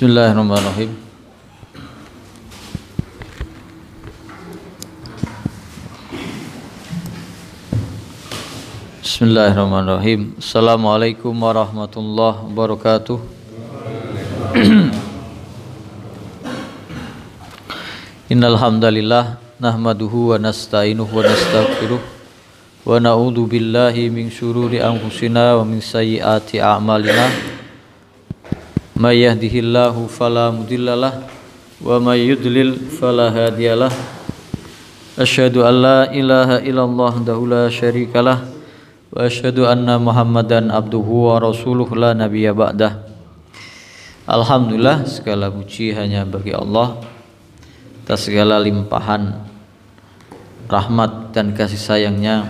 Bismillahirrahmanirrahim. Bismillahirrahmanirrahim. Assalamualaikum warahmatullahi wabarakatuh. Innal hamdalillah nahmaduhu wa nasta'inuhu wa nastaghfiruh wa naudzubillahi billahi min syururi anfusina wa min sayyiati a'malina. ما يهده الله فلا مضل له ومن يضلل فلا هادي له أشهد أن لا إله إلا الله وحده لا شريك له وأشهد أن محمدا عبده ورسوله لا نبي بعده Alhamdulillah segala puji hanya bagi Allah atas segala limpahan rahmat dan kasih sayangnya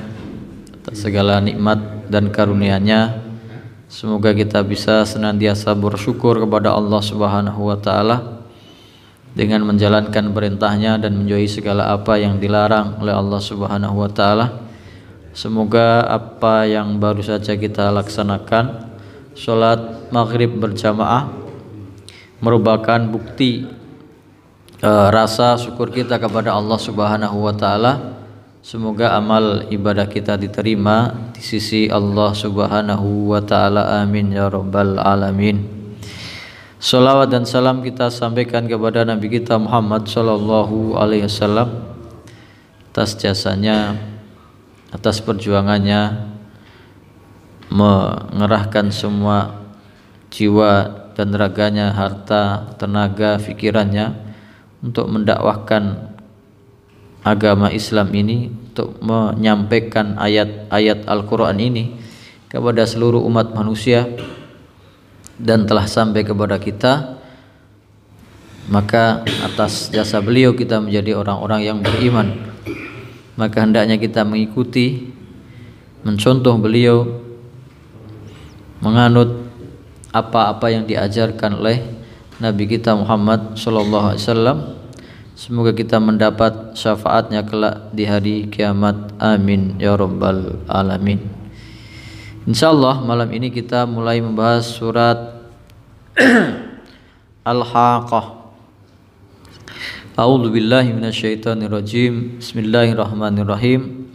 atas segala nikmat dan karunia-Nya Semoga kita bisa senantiasa bersyukur kepada Allah Subhanahu wa taala dengan menjalankan perintahnya dan menjauhi segala apa yang dilarang oleh Allah Subhanahu wa taala. Semoga apa yang baru saja kita laksanakan salat maghrib berjamaah merupakan bukti e, rasa syukur kita kepada Allah Subhanahu wa taala Semoga amal ibadah kita diterima di sisi Allah Subhanahu wa taala. Amin ya rabbal alamin. Salawat dan salam kita sampaikan kepada Nabi kita Muhammad sallallahu alaihi wasallam atas jasanya, atas perjuangannya mengerahkan semua jiwa dan raganya, harta, tenaga, pikirannya untuk mendakwahkan agama Islam ini untuk menyampaikan ayat-ayat Al-Quran ini kepada seluruh umat manusia dan telah sampai kepada kita maka atas jasa beliau kita menjadi orang-orang yang beriman maka hendaknya kita mengikuti mencontoh beliau menganut apa-apa yang diajarkan oleh Nabi kita Muhammad SAW. Alaihi Wasallam Semoga kita mendapat syafaatnya kelak di hari kiamat. Amin ya rabbal alamin. Insyaallah malam ini kita mulai membahas surat Al-Haqqah. A'udzu billahi minasyaitonir rajim. Bismillahirrahmanirrahim.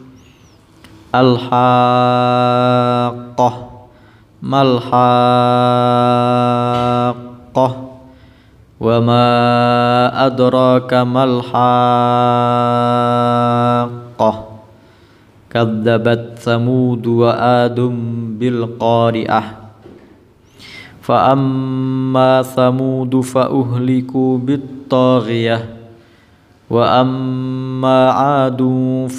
Al-Haqqah. Mal Haqqah. وما أدراك ما الحاقة كذبت ثمود وآد بالقارعة فأما ثمود فأهلكوا بالطاغية وأما عاد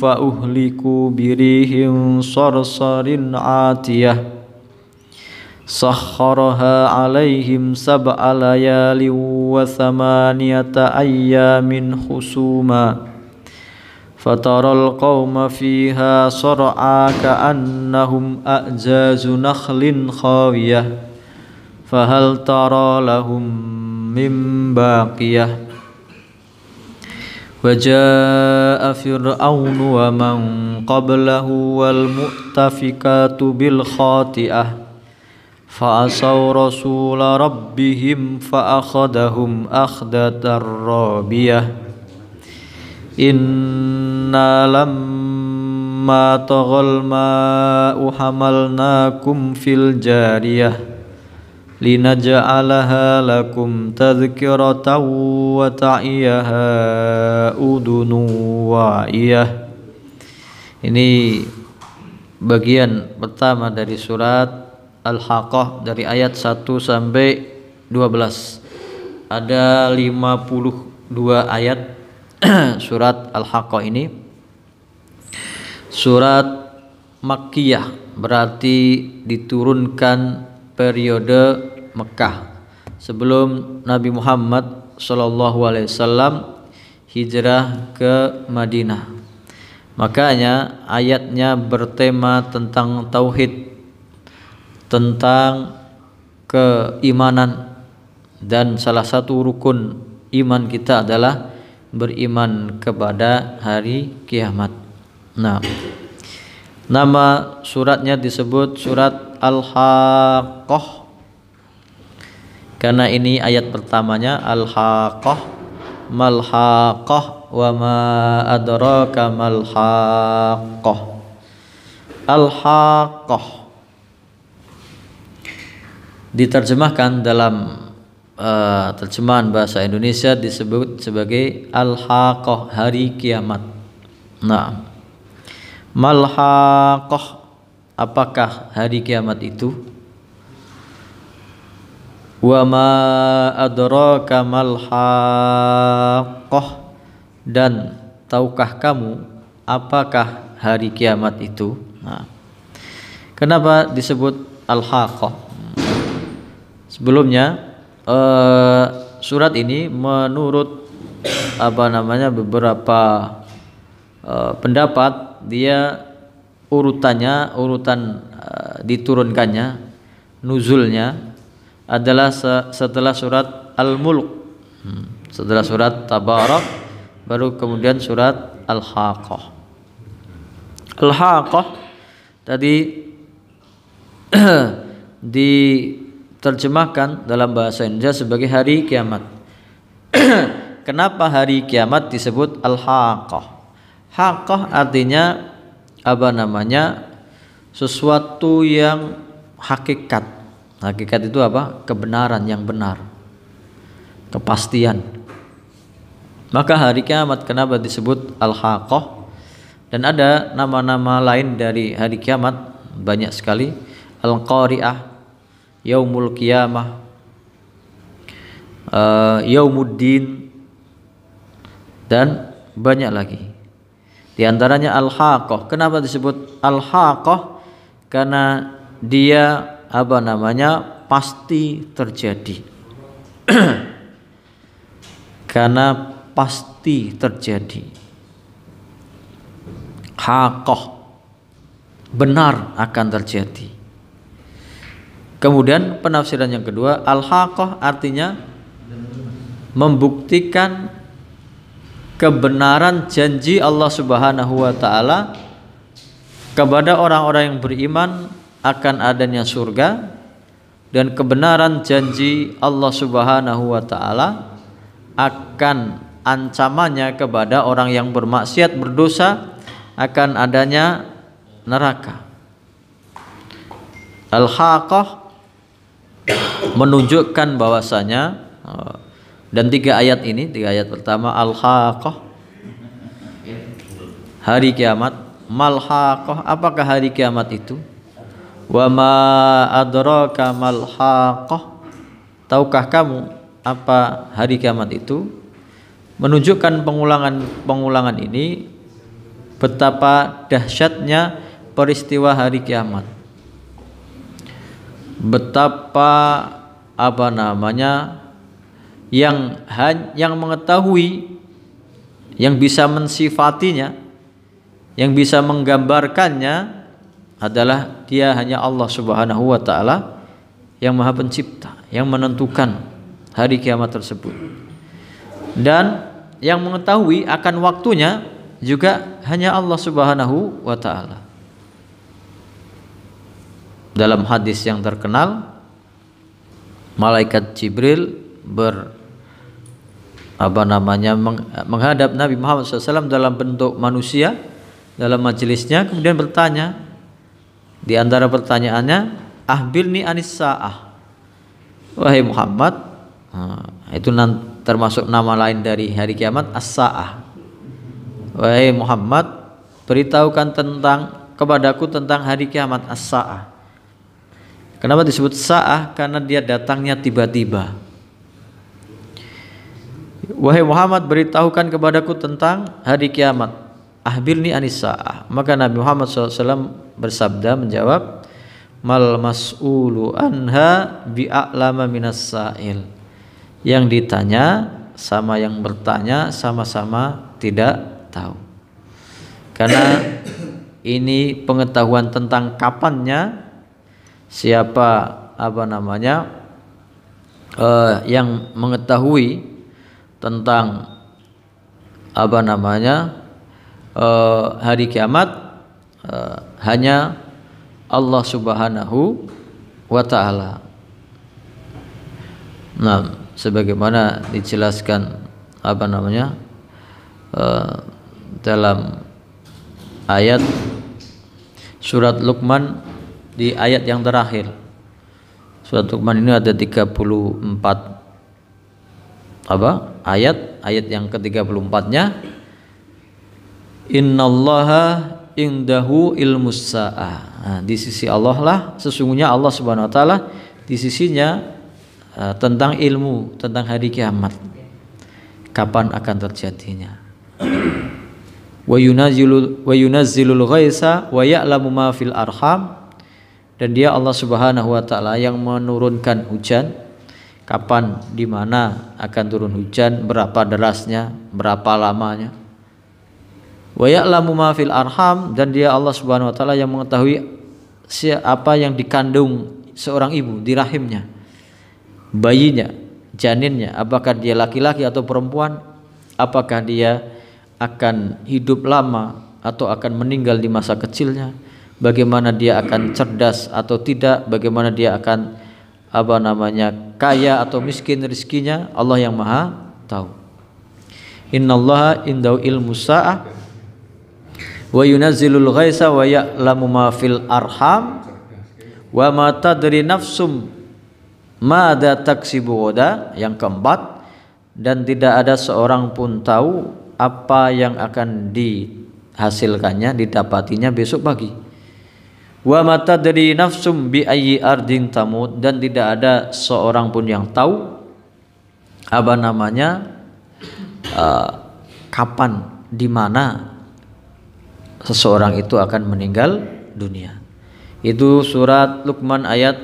فأهلكوا بريح صرصر عاتية سخرها عليهم سبع ليال وثمانية أيام خسوما فترى القوم فيها صرعا كأنهم أعجاز نخل خاوية فهل ترى لهم من باقية وجاء فرعون ومن قبله والمؤتفكات بالخاطئة فأصوا رسول ربهم فأخذهم أخذة رابية إنا لما طغى الماء حملناكم في الجارية لنجعلها لكم تذكرة وتعيها أذن واعية Ini bagian pertama dari surat Al-Haqqah dari ayat 1 sampai 12 ada 52 ayat surat Al-Haqqah ini surat Makkiyah berarti diturunkan periode Mekah sebelum Nabi Muhammad Shallallahu Alaihi Wasallam hijrah ke Madinah. Makanya ayatnya bertema tentang tauhid tentang keimanan dan salah satu rukun iman kita adalah beriman kepada hari kiamat. Nah, nama suratnya disebut surat Al-Haqqah karena ini ayat pertamanya Al-Haqqah mal wa ma adraka mal-Haqqah al diterjemahkan dalam uh, terjemahan bahasa Indonesia disebut sebagai al haqah hari kiamat. Nah, malhaqqah apakah hari kiamat itu? Wa ma adraka malhaqqah dan tahukah kamu apakah hari kiamat itu? Nah, kenapa disebut al haqah sebelumnya uh, surat ini menurut apa namanya beberapa uh, pendapat dia urutannya urutan uh, diturunkannya nuzulnya adalah se setelah surat Al-Mulk hmm, setelah surat Tabarak baru kemudian surat Al-Haqqah Al-Haqqah tadi di terjemahkan dalam bahasa Indonesia sebagai hari kiamat. Kenapa hari kiamat disebut al-haqqah? Haqqah artinya apa namanya? Sesuatu yang hakikat. Hakikat itu apa? Kebenaran yang benar. Kepastian. Maka hari kiamat kenapa disebut al-haqqah? Dan ada nama-nama lain dari hari kiamat banyak sekali. Al-qari'ah yaumul qiyamah uh, eh, yaumuddin dan banyak lagi di antaranya al-haqah kenapa disebut al-haqah karena dia apa namanya pasti terjadi karena pasti terjadi hakoh benar akan terjadi Kemudian penafsiran yang kedua al-haqqah artinya membuktikan kebenaran janji Allah Subhanahu wa taala kepada orang-orang yang beriman akan adanya surga dan kebenaran janji Allah Subhanahu wa taala akan ancamannya kepada orang yang bermaksiat berdosa akan adanya neraka. Al-haqqah menunjukkan bahwasanya eh, dan tiga ayat ini tiga ayat pertama al-haqah hari kiamat mal haqah apakah hari kiamat itu wa ma adraka haqah tahukah kamu apa hari kiamat itu menunjukkan pengulangan-pengulangan ini betapa dahsyatnya peristiwa hari kiamat betapa apa namanya yang yang mengetahui yang bisa mensifatinya yang bisa menggambarkannya adalah dia hanya Allah Subhanahu wa taala yang Maha Pencipta yang menentukan hari kiamat tersebut dan yang mengetahui akan waktunya juga hanya Allah Subhanahu wa taala dalam hadis yang terkenal, malaikat Jibril ber apa namanya menghadap Nabi Muhammad SAW dalam bentuk manusia dalam majelisnya kemudian bertanya di antara pertanyaannya ahbilni anis sa'ah wahai Muhammad itu termasuk nama lain dari hari kiamat as-sa'ah wahai Muhammad beritahukan tentang kepadaku tentang hari kiamat as-sa'ah Kenapa disebut sa'ah? Karena dia datangnya tiba-tiba. Wahai Muhammad beritahukan kepadaku tentang hari kiamat. Ahbirni anis sa'ah. Maka Nabi Muhammad SAW bersabda menjawab, Mal mas'ulu anha bi'a'lama minas sa'il. Yang ditanya sama yang bertanya sama-sama tidak tahu. Karena ini pengetahuan tentang kapannya siapa apa namanya uh, yang mengetahui tentang apa namanya uh, hari kiamat uh, hanya Allah Subhanahu wa taala. Nah, sebagaimana dijelaskan apa namanya uh, dalam ayat surat Luqman di ayat yang terakhir surat Luqman ini ada 34 apa ayat ayat yang ke-34 nya allaha indahu ilmus sa'ah nah, di sisi Allah lah sesungguhnya Allah subhanahu wa ta'ala di sisinya uh, tentang ilmu tentang hari kiamat kapan akan terjadinya wa yunazilul ghaisa wa ya'lamu ma fil arham dan dia Allah Subhanahu wa taala yang menurunkan hujan kapan di mana akan turun hujan berapa derasnya berapa lamanya wa ya'lamu ma arham dan dia Allah Subhanahu wa taala yang mengetahui siapa yang dikandung seorang ibu di rahimnya bayinya janinnya apakah dia laki-laki atau perempuan apakah dia akan hidup lama atau akan meninggal di masa kecilnya bagaimana dia akan cerdas atau tidak, bagaimana dia akan apa namanya kaya atau miskin rizkinya Allah yang maha tahu. Innallaha indau ilmu sa'ah wa yunazzilul ghaisa wa ya'lamu ma fil arham wa ma tadri nafsum mada taksi buoda yang keempat dan tidak ada seorang pun tahu apa yang akan dihasilkannya didapatinya besok pagi Wa dari nafsum bi ayyi ardin tamut dan tidak ada seorang pun yang tahu apa namanya uh, kapan di mana seseorang itu akan meninggal dunia. Itu surat Luqman ayat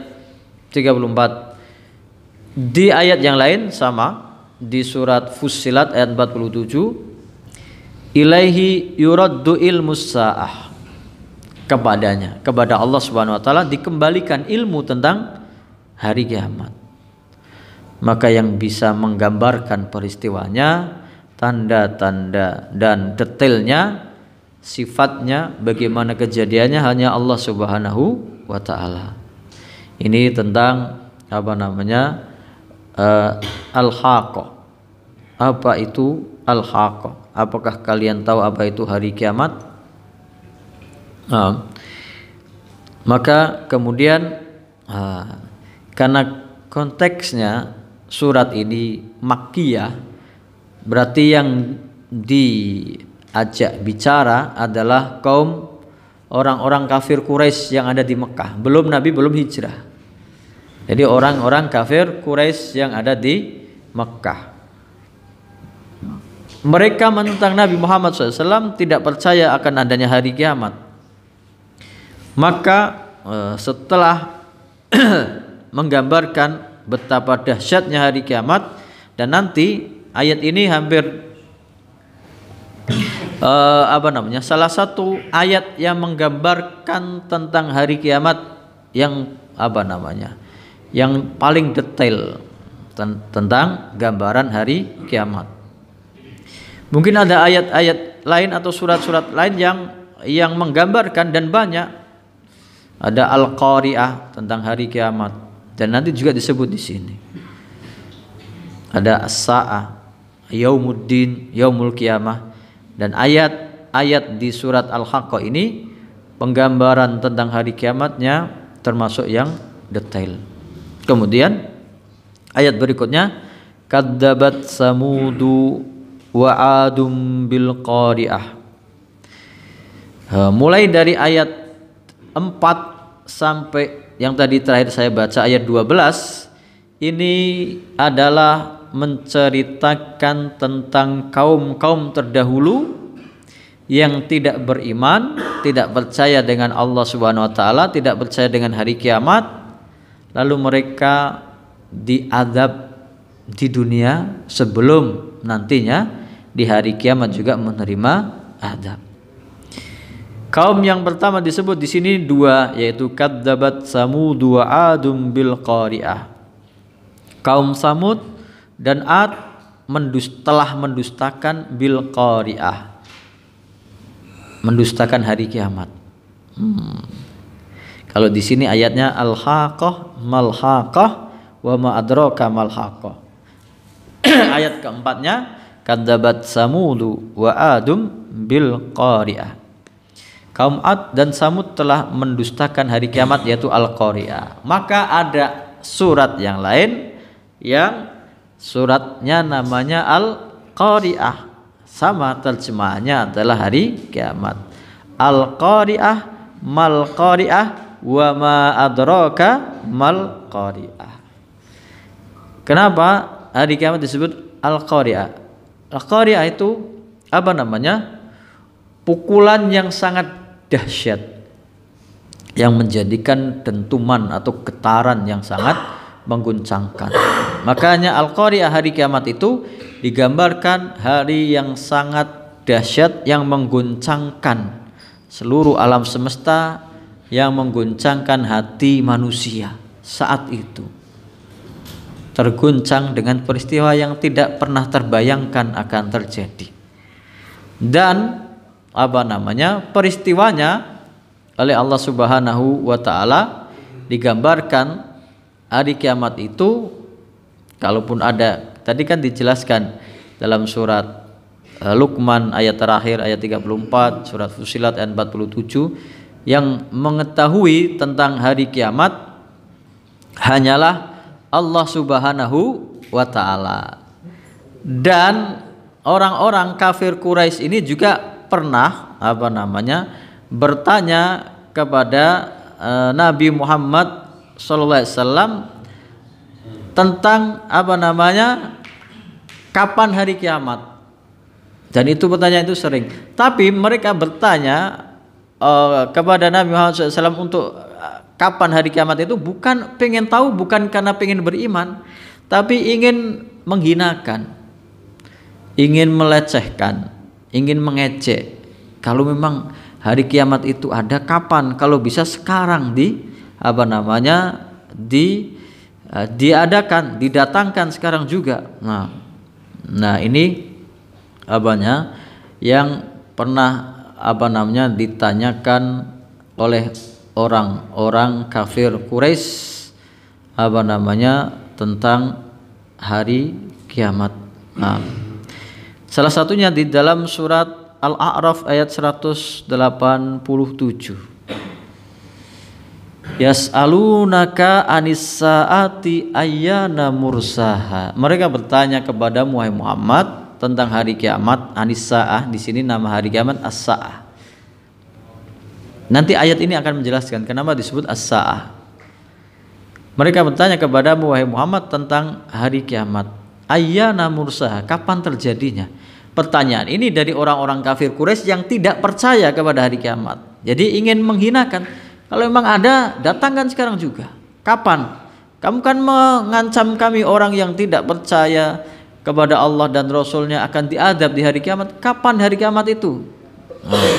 34. Di ayat yang lain sama di surat Fussilat ayat 47 Ilaihi yuraddu ilmus sa'ah kepadanya kepada Allah Subhanahu wa taala dikembalikan ilmu tentang hari kiamat. Maka yang bisa menggambarkan peristiwanya, tanda-tanda dan detailnya, sifatnya, bagaimana kejadiannya hanya Allah Subhanahu wa taala. Ini tentang apa namanya? Uh, eh, al-haqah. Apa itu al-haqah? Apakah kalian tahu apa itu hari kiamat? uh, maka kemudian uh, karena konteksnya surat ini makkiyah berarti yang diajak bicara adalah kaum orang-orang kafir Quraisy yang ada di Mekah. Belum Nabi belum hijrah. Jadi orang-orang kafir Quraisy yang ada di Mekah. Mereka menentang Nabi Muhammad SAW tidak percaya akan adanya hari kiamat. Maka eh, setelah menggambarkan betapa dahsyatnya hari kiamat dan nanti ayat ini hampir uh, apa namanya salah satu ayat yang menggambarkan tentang hari kiamat yang apa namanya yang paling detail ten tentang gambaran hari kiamat. Mungkin ada ayat-ayat lain atau surat-surat lain yang yang menggambarkan dan banyak ada al-qari'ah tentang hari kiamat dan nanti juga disebut di sini. Ada as-sa'ah, yaumuddin, yaumul kiamah dan ayat-ayat di surat Al-Haqqah ini penggambaran tentang hari kiamatnya termasuk yang detail. Kemudian ayat berikutnya kadzabat samudu wa adum bil qari'ah. Mulai dari ayat 4 sampai yang tadi terakhir saya baca ayat 12 ini adalah menceritakan tentang kaum-kaum terdahulu yang tidak beriman, tidak percaya dengan Allah Subhanahu wa taala, tidak percaya dengan hari kiamat, lalu mereka diadab di dunia sebelum nantinya di hari kiamat juga menerima adab. Kaum yang pertama disebut di sini dua yaitu kadzabat Samud wa Adum bil qari'ah. Kaum Samud dan Ad mendus telah mendustakan bil qari'ah. Mendustakan hari kiamat. Hmm. Kalau di sini ayatnya al haqah mal haqah wa ma adraka mal haqah. Ayat keempatnya kadzabat Samud wa Adum bil qari'ah Kaum Ad dan Samud telah mendustakan hari kiamat yaitu Al-Qari'ah. Maka ada surat yang lain yang suratnya namanya Al-Qari'ah. Sama terjemahnya adalah hari kiamat. Al-Qari'ah mal Qari'ah wa ma adraka mal Qari'ah. Kenapa hari kiamat disebut Al-Qari'ah? Al-Qari'ah itu apa namanya? Pukulan yang sangat dahsyat yang menjadikan dentuman atau getaran yang sangat mengguncangkan. Makanya Al-Qari'ah hari kiamat itu digambarkan hari yang sangat dahsyat yang mengguncangkan seluruh alam semesta yang mengguncangkan hati manusia saat itu. Terguncang dengan peristiwa yang tidak pernah terbayangkan akan terjadi. Dan apa namanya peristiwanya oleh Allah Subhanahu wa taala digambarkan hari kiamat itu kalaupun ada tadi kan dijelaskan dalam surat eh, Luqman ayat terakhir ayat 34 surat Fusilat ayat 47 yang mengetahui tentang hari kiamat hanyalah Allah Subhanahu wa taala dan orang-orang kafir Quraisy ini juga pernah apa namanya bertanya kepada uh, Nabi Muhammad SAW tentang apa namanya kapan hari kiamat dan itu bertanya itu sering tapi mereka bertanya uh, kepada Nabi Muhammad SAW untuk uh, kapan hari kiamat itu bukan pengen tahu bukan karena pengen beriman tapi ingin menghinakan ingin melecehkan ingin mengecek kalau memang hari kiamat itu ada kapan kalau bisa sekarang di apa namanya di uh, diadakan didatangkan sekarang juga nah nah ini abahnya yang pernah apa namanya ditanyakan oleh orang-orang kafir Quraisy apa namanya tentang hari kiamat nah, Salah satunya di dalam surat Al-A'raf ayat 187. Yas'alunaka anisa'ati ayyana mursaha. Mereka bertanya kepada Muhammad tentang hari kiamat anisa'ah di sini nama hari kiamat as-sa'ah. Nanti ayat ini akan menjelaskan kenapa disebut as-sa'ah. Mereka bertanya kepada wahai Muhammad tentang hari kiamat. Ayyana mursaha, kapan terjadinya? pertanyaan ini dari orang-orang kafir Quraisy yang tidak percaya kepada hari kiamat. Jadi ingin menghinakan. Kalau memang ada, datangkan sekarang juga. Kapan? Kamu kan mengancam kami orang yang tidak percaya kepada Allah dan Rasulnya akan diadab di hari kiamat. Kapan hari kiamat itu? Hmm.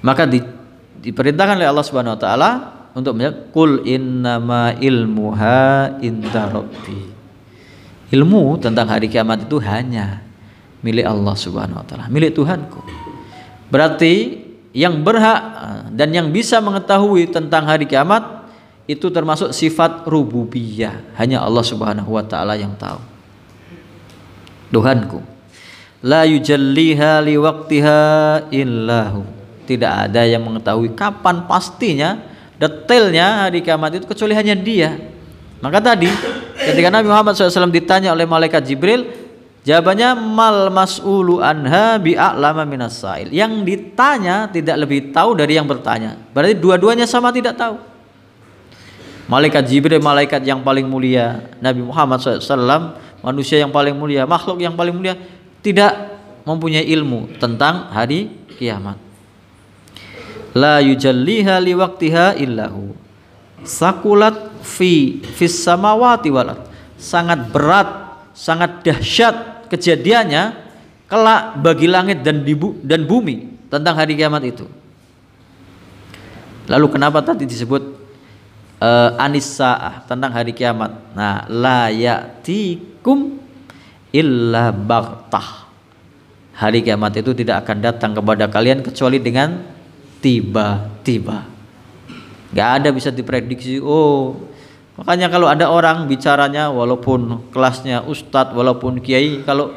Maka di, diperintahkan oleh Allah Subhanahu Wa Taala untuk menjawab kul innama ilmuha inta rabbi. Ilmu tentang hari kiamat itu hanya milik Allah Subhanahu wa taala, milik Tuhanku. Berarti yang berhak eh, dan yang bisa mengetahui tentang hari kiamat itu termasuk sifat rububiyah, hanya Allah Subhanahu wa taala yang tahu. Tuhanku. La yujalliha liwaktiha illahu. Tidak ada yang mengetahui kapan pastinya, detailnya hari kiamat itu kecuali hanya Dia. Maka tadi ketika Nabi Muhammad SAW ditanya oleh malaikat Jibril, Jawabannya mal mas'ulu anha bi'a'lama minas sa'il. Yang ditanya tidak lebih tahu dari yang bertanya. Berarti dua-duanya sama tidak tahu. Malaikat Jibril malaikat yang paling mulia, Nabi Muhammad SAW manusia yang paling mulia, makhluk yang paling mulia tidak mempunyai ilmu tentang hari kiamat. La yujalliha liwaktiha illahu. Sakulat fi fis samawati walat. Sangat berat sangat dahsyat kejadiannya kelak bagi langit dan bu dan bumi tentang hari kiamat itu. Lalu kenapa tadi disebut uh, anisa'ah tentang hari kiamat? Nah, layatikum illa baghtah. Hari kiamat itu tidak akan datang kepada kalian kecuali dengan tiba-tiba. Gak ada bisa diprediksi, oh Makanya kalau ada orang bicaranya walaupun kelasnya ustadz, walaupun kiai, kalau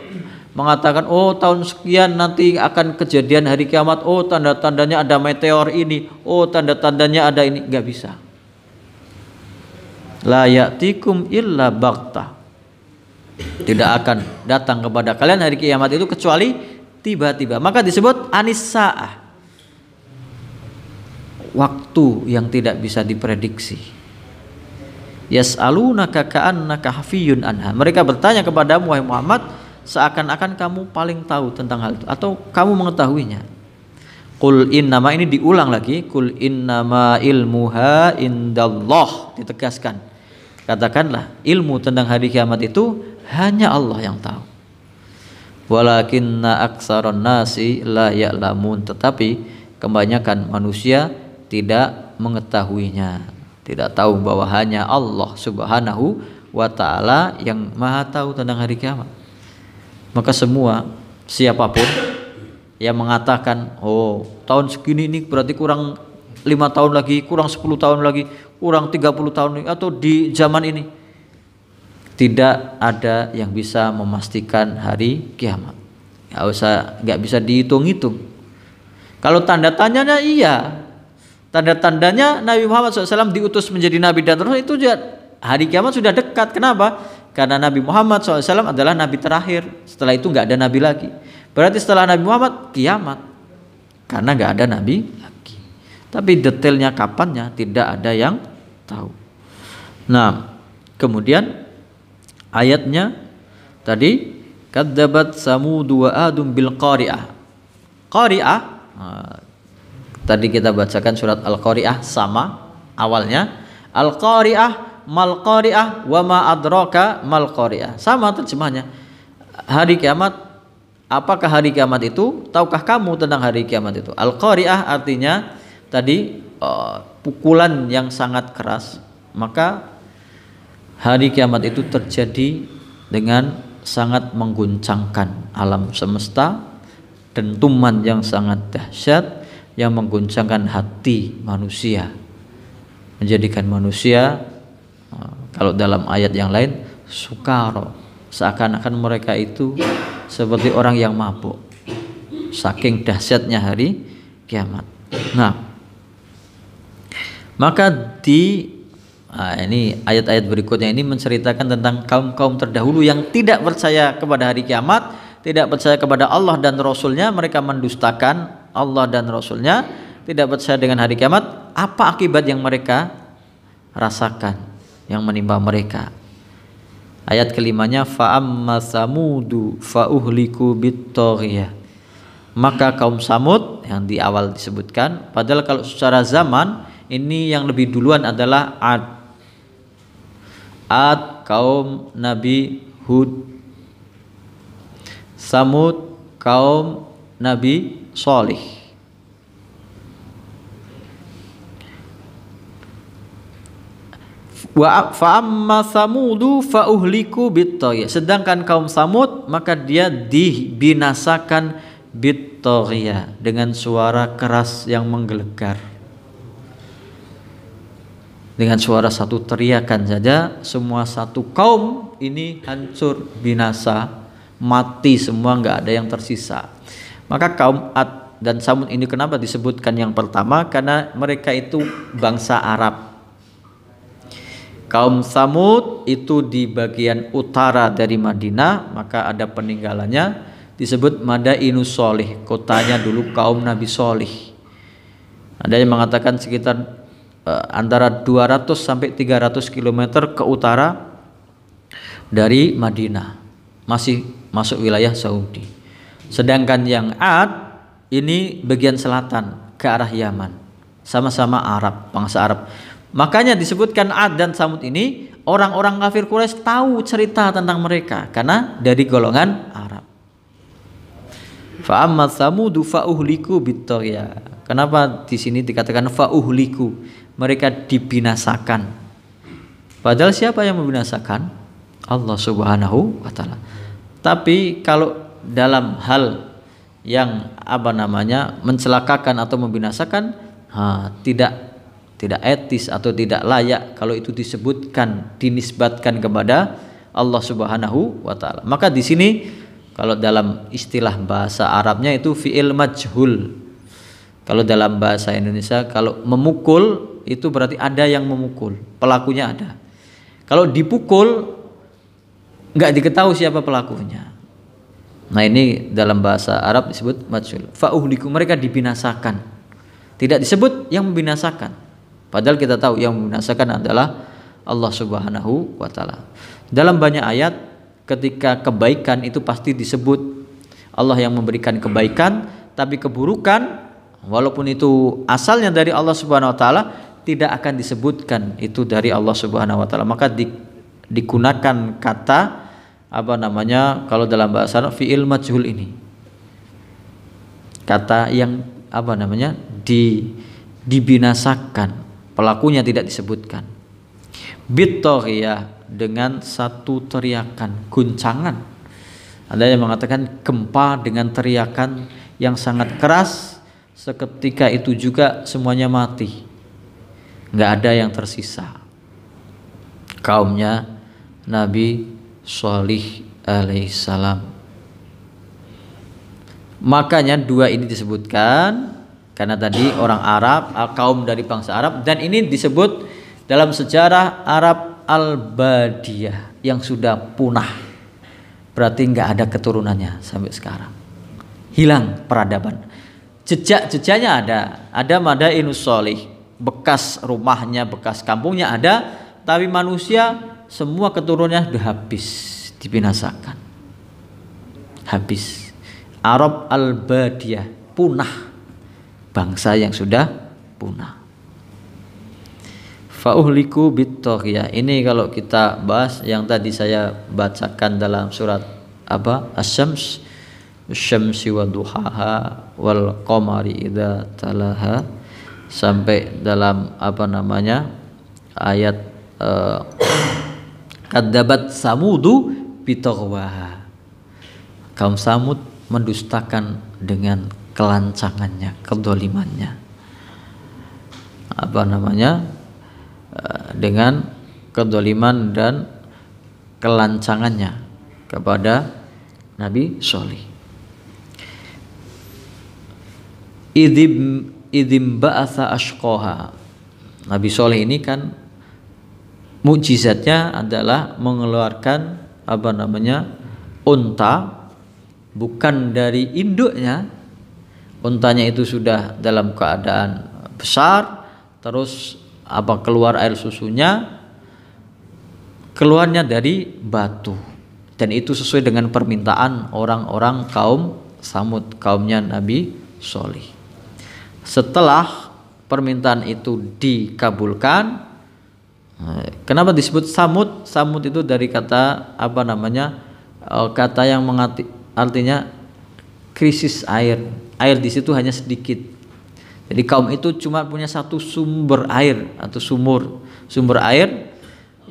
mengatakan oh tahun sekian nanti akan kejadian hari kiamat, oh tanda-tandanya ada meteor ini, oh tanda-tandanya ada ini, nggak bisa. layak Layatikum illa bakta. Tidak akan datang kepada kalian hari kiamat itu kecuali tiba-tiba. Maka disebut anisa'ah. Waktu yang tidak bisa diprediksi yas'alunaka ka'annaka hafiyun anha mereka bertanya kepadamu wahai Muhammad seakan-akan kamu paling tahu tentang hal itu atau kamu mengetahuinya kul innama ini diulang lagi kul innama ilmuha indallah ditegaskan katakanlah ilmu tentang hari kiamat itu hanya Allah yang tahu walakinna aksaron nasi la ya'lamun tetapi kebanyakan manusia tidak mengetahuinya tidak tahu bahwa hanya Allah Subhanahu wa taala yang Maha tahu tentang hari kiamat. Maka semua siapapun yang mengatakan, "Oh, tahun segini ini berarti kurang lima tahun lagi, kurang sepuluh tahun lagi, kurang tiga puluh tahun lagi atau di zaman ini." Tidak ada yang bisa memastikan hari kiamat. Gak usah, gak bisa dihitung-hitung. Kalau tanda tanyanya iya, Tanda-tandanya Nabi Muhammad SAW diutus menjadi nabi dan rasul itu juga hari kiamat sudah dekat. Kenapa? Karena Nabi Muhammad SAW adalah nabi terakhir. Setelah itu nggak ada nabi lagi. Berarti setelah Nabi Muhammad kiamat karena nggak ada nabi lagi. Tapi detailnya kapannya tidak ada yang tahu. Nah, kemudian ayatnya tadi kadabat samud wa adum bil qari'ah. Qari'ah nah, Tadi kita bacakan surat Al-Qari'ah sama awalnya. Al-Qari'ah, mal Qari'ah, wa ma mal Qari'ah. Sama terjemahnya. Hari kiamat, apakah hari kiamat itu? Tahukah kamu tentang hari kiamat itu? Al-Qari'ah artinya tadi uh, pukulan yang sangat keras. Maka hari kiamat itu terjadi dengan sangat mengguncangkan alam semesta dentuman yang sangat dahsyat yang mengguncangkan hati manusia menjadikan manusia eh, kalau dalam ayat yang lain Sukar seakan-akan mereka itu seperti orang yang mabuk saking dahsyatnya hari kiamat nah maka di Nah, ini ayat-ayat berikutnya ini menceritakan tentang kaum-kaum terdahulu yang tidak percaya kepada hari kiamat, tidak percaya kepada Allah dan Rasulnya, mereka mendustakan Allah dan Rasulnya tidak percaya dengan hari kiamat apa akibat yang mereka rasakan yang menimpa mereka ayat kelimanya fa'amma samudu fa'uhliku bittoriyah maka kaum samud yang di awal disebutkan padahal kalau secara zaman ini yang lebih duluan adalah ad ad kaum nabi hud samud kaum nabi solih fa'amma samudu fa'uhliku bittoya sedangkan kaum samud maka dia dibinasakan bittoya dengan suara keras yang menggelegar dengan suara satu teriakan saja semua satu kaum ini hancur binasa mati semua nggak ada yang tersisa maka kaum Ad dan Samud ini kenapa disebutkan yang pertama? Karena mereka itu bangsa Arab. Kaum Samud itu di bagian utara dari Madinah, maka ada peninggalannya disebut Madainus Solih, kotanya dulu kaum Nabi Solih. Ada yang mengatakan sekitar eh, antara 200 sampai 300 km ke utara dari Madinah, masih masuk wilayah Saudi. Sedangkan yang Ad ini bagian selatan ke arah Yaman. Sama-sama Arab, bangsa Arab. Makanya disebutkan Ad dan Samud ini orang-orang kafir Quraisy tahu cerita tentang mereka karena dari golongan Arab. Fa'amma Samudu fa'uhliku bitoya. Kenapa di sini dikatakan fa'uhliku? Mereka dibinasakan. Padahal siapa yang membinasakan? Allah Subhanahu wa taala. Tapi kalau dalam hal yang apa namanya mencelakakan atau membinasakan ha, tidak tidak etis atau tidak layak kalau itu disebutkan dinisbatkan kepada Allah Subhanahu wa taala. Maka di sini kalau dalam istilah bahasa Arabnya itu fi'il majhul. Kalau dalam bahasa Indonesia kalau memukul itu berarti ada yang memukul, pelakunya ada. Kalau dipukul nggak diketahui siapa pelakunya. Nah ini dalam bahasa Arab disebut matsul. Fa'uhliku mereka dibinasakan. Tidak disebut yang membinasakan. Padahal kita tahu yang membinasakan adalah Allah Subhanahu wa taala. Dalam banyak ayat ketika kebaikan itu pasti disebut Allah yang memberikan kebaikan, tapi keburukan walaupun itu asalnya dari Allah Subhanahu wa taala tidak akan disebutkan itu dari Allah Subhanahu wa taala. Maka di, digunakan kata apa namanya kalau dalam bahasa Arab fiil majhul ini kata yang apa namanya di dibinasakan pelakunya tidak disebutkan ya dengan satu teriakan guncangan ada yang mengatakan gempa dengan teriakan yang sangat keras seketika itu juga semuanya mati nggak ada yang tersisa kaumnya Nabi Sholih alaihissalam. Makanya dua ini disebutkan karena tadi orang Arab, kaum dari bangsa Arab dan ini disebut dalam sejarah Arab Al-Badiyah yang sudah punah. Berarti nggak ada keturunannya sampai sekarang. Hilang peradaban. Jejak-jejaknya ada, ada Madainus Solih, bekas rumahnya, bekas kampungnya ada, tapi manusia semua keturunannya sudah habis dibinasakan habis Arab al-Badiyah punah bangsa yang sudah punah fa'uhliku ya ini kalau kita bahas yang tadi saya bacakan dalam surat apa asyams syamsi wa duhaha wal qamari ida talaha sampai dalam apa namanya ayat eh, kadabat samudu bitaghwaha kaum samud mendustakan dengan kelancangannya kedolimannya apa namanya eh, dengan kedoliman dan kelancangannya kepada Nabi Sholih idim idim ba'atha ashkoha Nabi Sholih ini kan mukjizatnya adalah mengeluarkan apa namanya unta bukan dari induknya untanya itu sudah dalam keadaan besar terus apa keluar air susunya keluarnya dari batu dan itu sesuai dengan permintaan orang-orang kaum Samud kaumnya Nabi Solih setelah permintaan itu dikabulkan Kenapa disebut samud? Samud itu dari kata apa namanya? E, kata yang mengarti artinya krisis air. Air di situ hanya sedikit. Jadi kaum itu cuma punya satu sumber air atau sumur, sumber air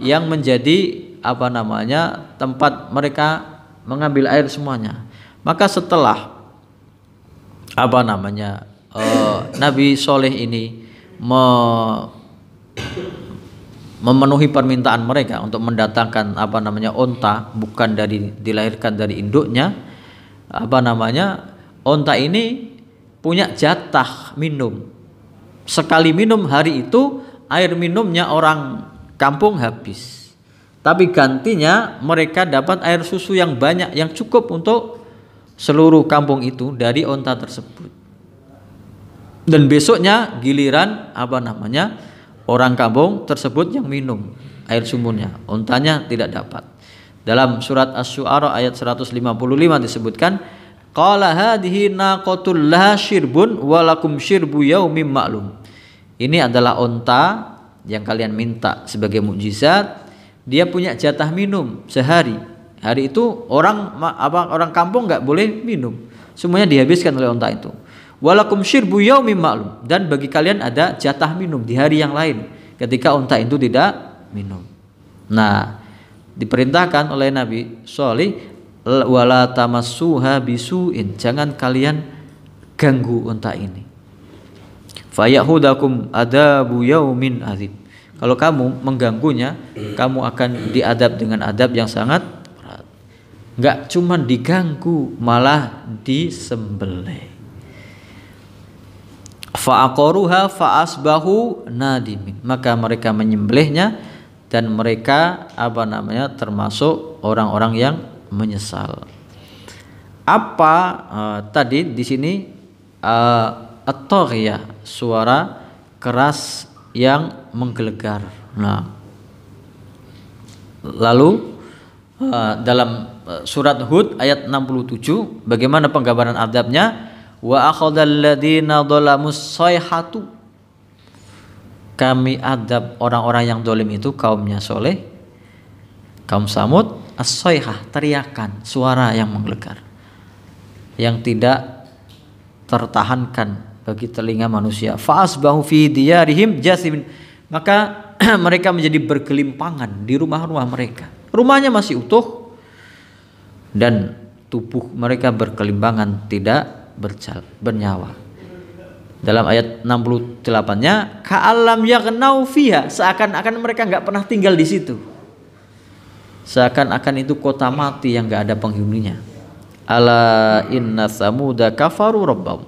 yang menjadi apa namanya? tempat mereka mengambil air semuanya. Maka setelah apa namanya? E, Nabi Soleh ini me memenuhi permintaan mereka untuk mendatangkan apa namanya onta bukan dari dilahirkan dari induknya apa namanya onta ini punya jatah minum sekali minum hari itu air minumnya orang kampung habis tapi gantinya mereka dapat air susu yang banyak yang cukup untuk seluruh kampung itu dari onta tersebut dan besoknya giliran apa namanya orang kampung tersebut yang minum air sumurnya untanya tidak dapat dalam surat Asy-Syu'ara ayat 155 disebutkan qala hadhihi naqatul la syirbun walakum syirbu yaumim ma'lum ini adalah onta yang kalian minta sebagai mukjizat dia punya jatah minum sehari hari itu orang apa orang kampung nggak boleh minum semuanya dihabiskan oleh onta itu Walakum syirbu yaumi ma'lum dan bagi kalian ada jatah minum di hari yang lain ketika unta itu tidak minum. Nah, diperintahkan oleh Nabi Soli wala tamassuha bisuin jangan kalian ganggu unta ini. Fayahudakum adabu yaumin azib Kalau kamu mengganggunya, kamu akan diadab dengan adab yang sangat berat. nggak cuman diganggu, malah disembelih. Fa'akoruha fa'asbahu nadimin. Maka mereka menyembelihnya dan mereka apa namanya termasuk orang-orang yang menyesal. Apa uh, tadi di sini uh, eh, Atau ya suara keras yang menggelegar. Nah, lalu uh, dalam surat Hud ayat 67 bagaimana penggambaran adabnya? wa akhadalladzina dhalamus sayhatu kami adab orang-orang yang dolim itu kaumnya soleh kaum samud as teriakan suara yang menggelegar yang tidak tertahankan bagi telinga manusia fa'asbahu fi diyarihim jasimin maka mereka menjadi bergelimpangan di rumah-rumah mereka rumahnya masih utuh dan tubuh mereka berkelimpangan tidak bernyawa. Dalam ayat 68-nya, ka'alam yaghnau fiha, seakan-akan mereka nggak pernah tinggal di situ. Seakan-akan itu kota mati yang nggak ada penghuninya. Ala inna samuda kafaru rabbam.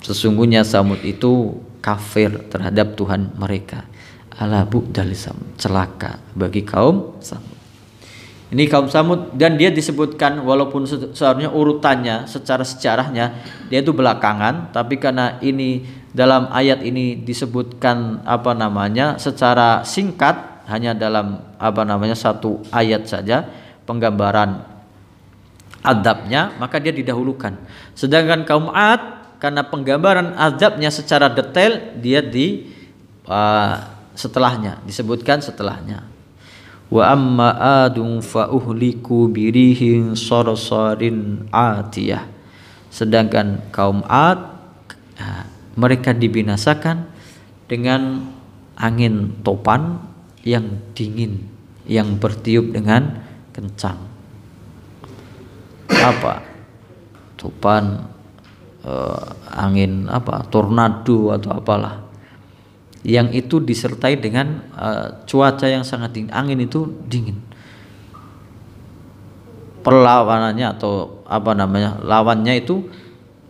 Sesungguhnya Samud itu kafir terhadap Tuhan mereka. Ala dalisam, Celaka bagi kaum Samud. Ini kaum Samud dan dia disebutkan walaupun seharusnya urutannya secara sejarahnya dia itu belakangan tapi karena ini dalam ayat ini disebutkan apa namanya secara singkat hanya dalam apa namanya satu ayat saja penggambaran adabnya maka dia didahulukan. Sedangkan kaum Ad karena penggambaran adabnya secara detail dia di uh, setelahnya disebutkan setelahnya wa amma adun fa uhliku birihin sarsarin atiyah sedangkan kaum ad mereka dibinasakan dengan angin topan yang dingin yang bertiup dengan kencang apa topan eh, angin apa tornado atau apalah yang itu disertai dengan uh, cuaca yang sangat dingin. Angin itu dingin. Perlawanannya atau apa namanya? lawannya itu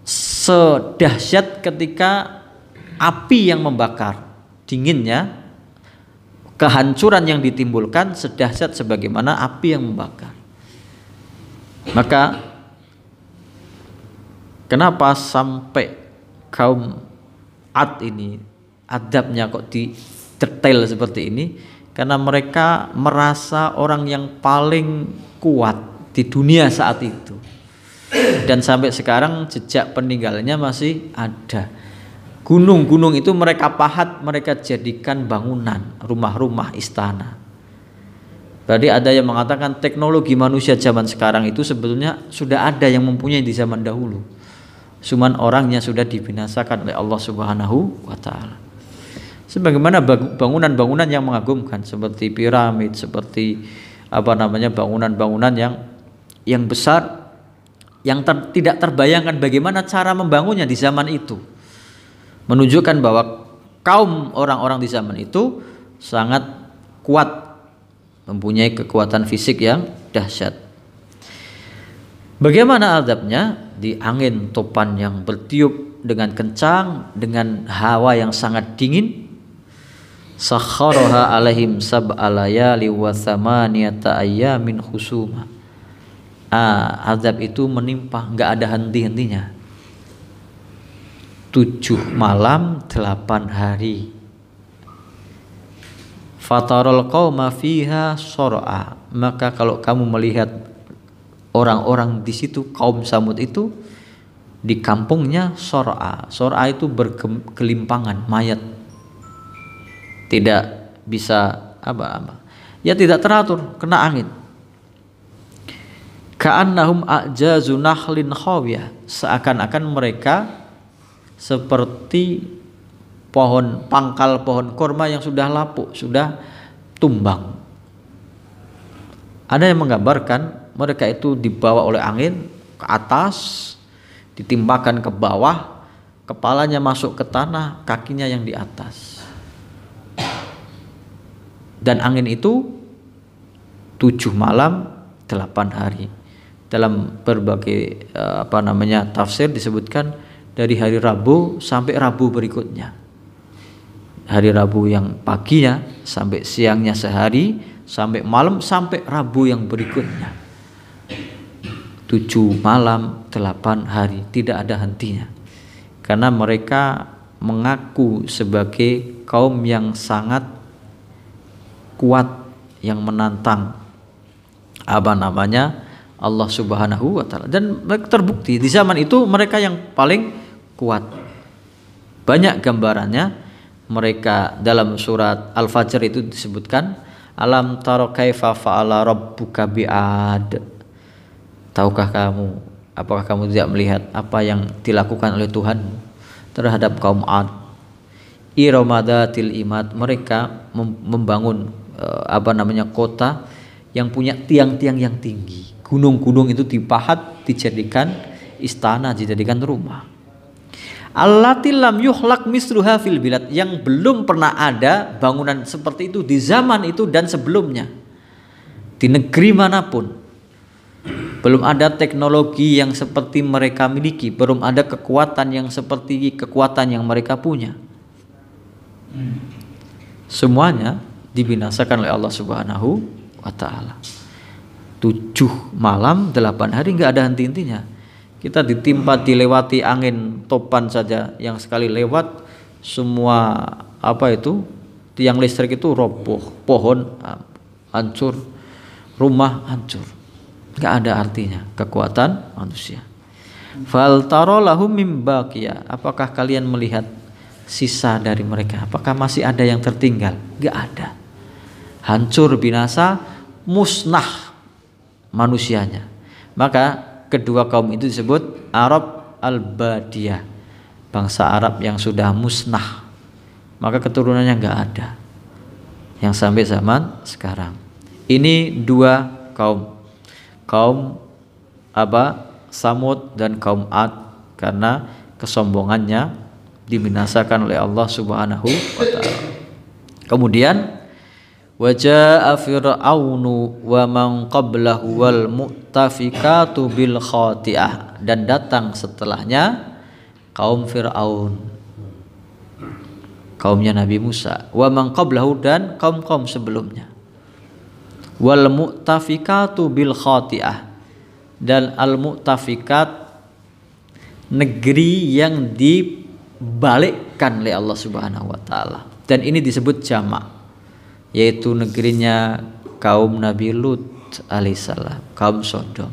sedahsyat ketika api yang membakar. Dinginnya kehancuran yang ditimbulkan sedahsyat sebagaimana api yang membakar. Maka kenapa sampai kaum Ad ini adabnya kok di detail seperti ini karena mereka merasa orang yang paling kuat di dunia saat itu dan sampai sekarang jejak peninggalannya masih ada gunung-gunung itu mereka pahat mereka jadikan bangunan rumah-rumah istana Berarti ada yang mengatakan teknologi manusia zaman sekarang itu sebetulnya sudah ada yang mempunyai di zaman dahulu. Cuman orangnya sudah dibinasakan oleh Allah Subhanahu wa taala sebagaimana bangunan-bangunan yang mengagumkan seperti piramid, seperti apa namanya bangunan-bangunan yang yang besar yang ter, tidak terbayangkan bagaimana cara membangunnya di zaman itu. Menunjukkan bahwa kaum orang-orang di zaman itu sangat kuat mempunyai kekuatan fisik yang dahsyat. Bagaimana adabnya? Di angin topan yang bertiup dengan kencang, dengan hawa yang sangat dingin, sakharaha alaihim sab'a layali wa thamaniyata ayyamin husuma ah, azab itu menimpa nggak ada henti-hentinya tujuh malam delapan hari fatarol qawma fiha sor'a maka kalau kamu melihat orang-orang di situ kaum samud itu di kampungnya sor'a sor'a itu berkelimpangan mayat tidak bisa apa apa ya tidak teratur kena angin ka'annahum a'jazu nahlin khawiyah seakan-akan mereka seperti pohon pangkal pohon kurma yang sudah lapuk sudah tumbang ada yang menggambarkan mereka itu dibawa oleh angin ke atas ditimbakan ke bawah kepalanya masuk ke tanah kakinya yang di atas dan angin itu tujuh malam delapan hari. Dalam berbagai eh, apa namanya tafsir disebutkan dari hari Rabu sampai Rabu berikutnya. Hari Rabu yang paginya sampai siangnya sehari, sampai malam sampai Rabu yang berikutnya. Tujuh malam, delapan hari, tidak ada hentinya. Karena mereka mengaku sebagai kaum yang sangat kuat yang menantang apa namanya Allah Subhanahu wa taala dan terbukti di zaman itu mereka yang paling kuat banyak gambarannya mereka dalam surat Al-Fajr itu disebutkan alam taro kaifa fa'ala rabbuka bi'ad tahukah kamu apakah kamu tidak melihat apa yang dilakukan oleh Tuhan terhadap kaum Ad iramadatil imad mereka membangun uh, apa namanya kota yang punya tiang-tiang yang tinggi. Gunung-gunung itu dipahat dijadikan istana, dijadikan rumah. Alatilam yuhlak misruha fil bilad yang belum pernah ada bangunan seperti itu di zaman itu dan sebelumnya. Di negeri manapun. Belum ada teknologi yang seperti mereka miliki, belum ada kekuatan yang seperti kekuatan yang mereka punya. Hmm. Semuanya dibinasakan oleh Allah Subhanahu wa taala. Tujuh malam, delapan hari nggak ada henti-hentinya. Kita ditimpa dilewati angin topan saja yang sekali lewat semua apa itu tiang listrik itu roboh, pohon ah, hancur, rumah hancur. Nggak ada artinya kekuatan manusia. Fal lahum mimbakia. Apakah kalian melihat sisa dari mereka? Apakah masih ada yang tertinggal? Gak ada hancur binasa musnah manusianya maka kedua kaum itu disebut Arab al-Badiyah bangsa Arab yang sudah musnah maka keturunannya nggak ada yang sampai zaman sekarang ini dua kaum kaum apa Samud dan kaum Ad karena kesombongannya diminasakan oleh Allah Subhanahu wa taala. Kemudian wa jaa fir'aunu wa man qablahu wal mu'tafikatu bil khati'ah dan datang setelahnya kaum Fir'aun kaumnya Nabi Musa wa man qablahu dan kaum-kaum sebelumnya wal mu'tafikatu bil khati'ah dan al mu'tafikat negeri yang dibalikkan oleh Allah Subhanahu wa taala dan ini disebut jamak yaitu negerinya kaum Nabi Lut alaihissalam, kaum Sodom.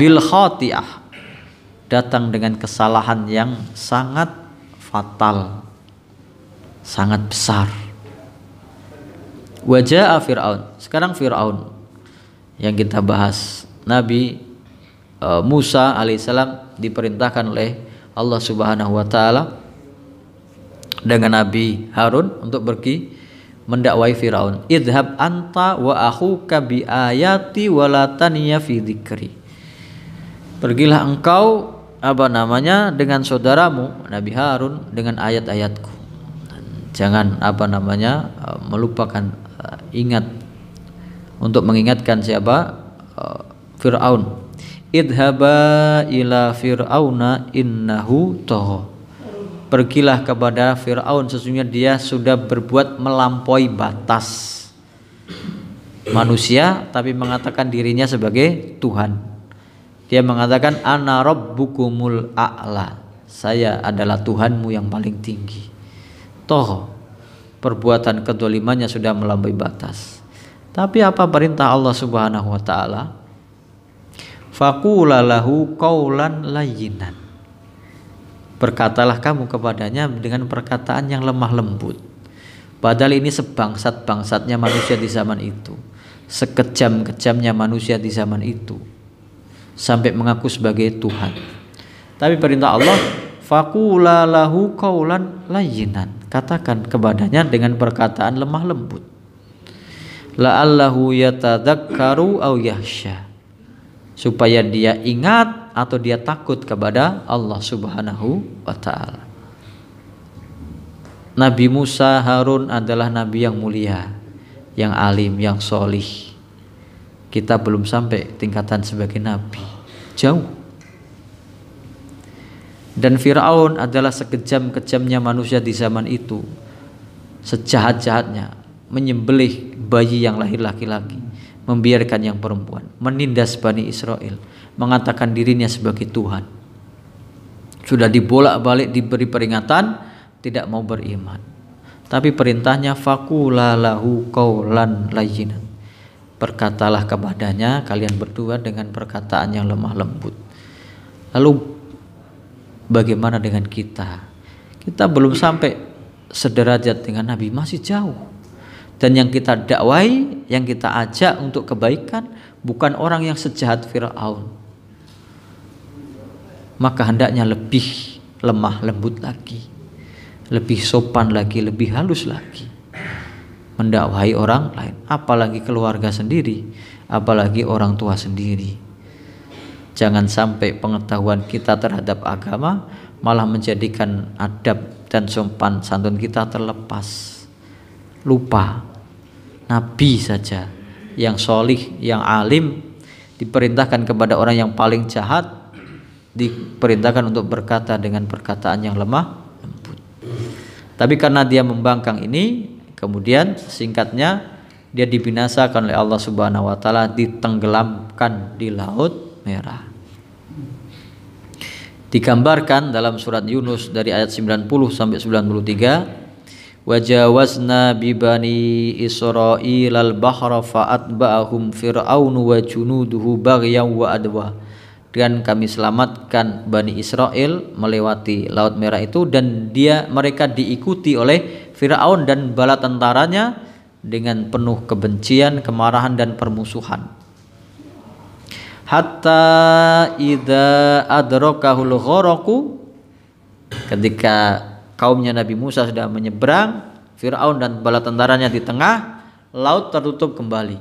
Bil khati'ah datang dengan kesalahan yang sangat fatal, sangat besar. Wajah Fir'aun. Sekarang Fir'aun yang kita bahas. Nabi eh, Musa alaihissalam diperintahkan oleh Allah Subhanahu wa taala dengan Nabi Harun untuk pergi mendakwai Firaun. Idhab anta wa akhuka bi ayati walataniya fi dzikri. Pergilah engkau apa namanya dengan saudaramu Nabi Harun dengan ayat-ayatku. Jangan apa namanya melupakan eh, ingat untuk mengingatkan siapa eh, Firaun. Idhaba ila Firauna innahu toho pergilah kepada Fir'aun sesungguhnya dia sudah berbuat melampaui batas manusia tapi mengatakan dirinya sebagai Tuhan dia mengatakan ana rabbukumul a'la saya adalah Tuhanmu yang paling tinggi toh perbuatan kedolimannya sudah melampaui batas tapi apa perintah Allah subhanahu wa ta'ala fakulalahu kaulan layinan Berkatalah kamu kepadanya dengan perkataan yang lemah lembut. Padahal ini sebangsat-bangsatnya manusia di zaman itu. Sekejam-kejamnya manusia di zaman itu. Sampai mengaku sebagai Tuhan. Tapi perintah Allah, fakula kaulan layinan. Katakan kepadanya dengan perkataan lemah lembut. La'allahu yatadakkaru au yahsyah supaya dia ingat atau dia takut kepada Allah Subhanahu wa taala. Nabi Musa Harun adalah nabi yang mulia, yang alim, yang solih. Kita belum sampai tingkatan sebagai nabi. Jauh. Dan Firaun adalah sekejam-kejamnya manusia di zaman itu. Sejahat-jahatnya, menyembelih bayi yang lahir laki-laki, membiarkan yang perempuan, menindas Bani Israel mengatakan dirinya sebagai Tuhan. Sudah dibolak-balik diberi peringatan, tidak mau beriman. Tapi perintahnya fakulalahu kaulan layinan. Berkatalah kepadanya kalian berdua dengan perkataan yang lemah lembut. Lalu bagaimana dengan kita? Kita belum sampai sederajat dengan Nabi, masih jauh. Dan yang kita dakwai, yang kita ajak untuk kebaikan bukan orang yang sejahat Firaun, maka hendaknya lebih lemah lembut lagi lebih sopan lagi lebih halus lagi mendakwahi orang lain apalagi keluarga sendiri apalagi orang tua sendiri jangan sampai pengetahuan kita terhadap agama malah menjadikan adab dan sopan santun kita terlepas lupa nabi saja yang solih yang alim diperintahkan kepada orang yang paling jahat diperintahkan untuk berkata dengan perkataan yang lemah lembut. Tapi karena dia membangkang ini, kemudian singkatnya dia dibinasakan oleh Allah Subhanahu wa taala, ditenggelamkan di laut merah. Digambarkan dalam surat Yunus dari ayat 90 sampai 93 Wajawazna bibani Israel al-bahra fa'atba'ahum fir'aun wa junuduhu baghyan wa adwa dan kami selamatkan Bani Israel melewati Laut Merah itu dan dia mereka diikuti oleh Firaun dan bala tentaranya dengan penuh kebencian, kemarahan dan permusuhan. Hatta ida adrokahul ghoroku ketika kaumnya Nabi Musa sudah menyeberang, Firaun dan bala tentaranya di tengah, laut tertutup kembali.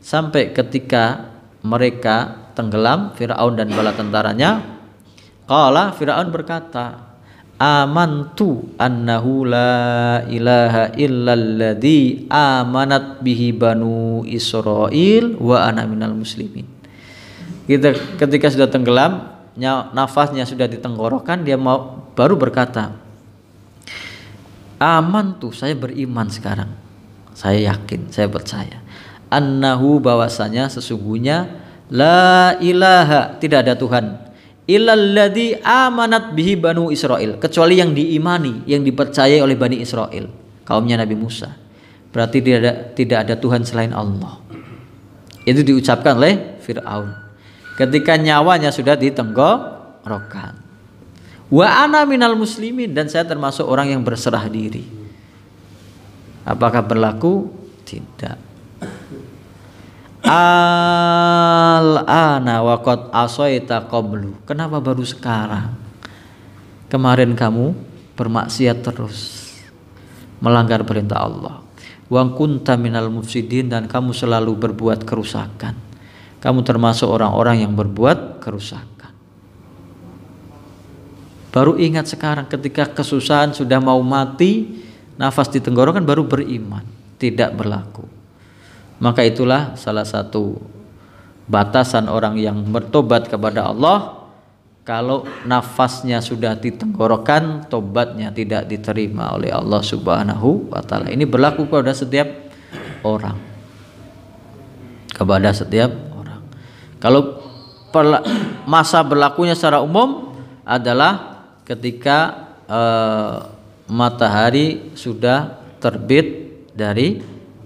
Sampai ketika mereka tenggelam Firaun dan bala tentaranya qala Firaun berkata amantu annahu la ilaha illalladzi amanat bihi banu Israel wa ana minal muslimin kita ketika sudah tenggelam nafasnya sudah ditenggorokan dia mau baru berkata aman tuh saya beriman sekarang saya yakin saya percaya annahu bahwasanya sesungguhnya La ilaha, tidak ada Tuhan. ilalladhi amanat bihi Banu Israel, kecuali yang diimani, yang dipercayai oleh Bani Israel, kaumnya Nabi Musa. Berarti tidak ada, tidak ada Tuhan selain Allah. Itu diucapkan oleh Fir'aun. Ketika nyawanya sudah ditenggorokan. Wa ana minal muslimin dan saya termasuk orang yang berserah diri. Apakah berlaku? Tidak. Al-ana waqad asaita qablu. Kenapa baru sekarang? Kemarin kamu bermaksiat terus. Melanggar perintah Allah. Wa kunta minal mufsidin dan kamu selalu berbuat kerusakan. Kamu termasuk orang-orang yang berbuat kerusakan. Baru ingat sekarang ketika kesusahan sudah mau mati, nafas di tenggorokan baru beriman, tidak berlaku maka itulah salah satu batasan orang yang bertobat kepada Allah kalau nafasnya sudah ditenggorokan tobatnya tidak diterima oleh Allah Subhanahu wa taala. Ini berlaku kepada setiap orang. Kepada setiap orang. Kalau masa berlakunya secara umum adalah ketika eh, matahari sudah terbit dari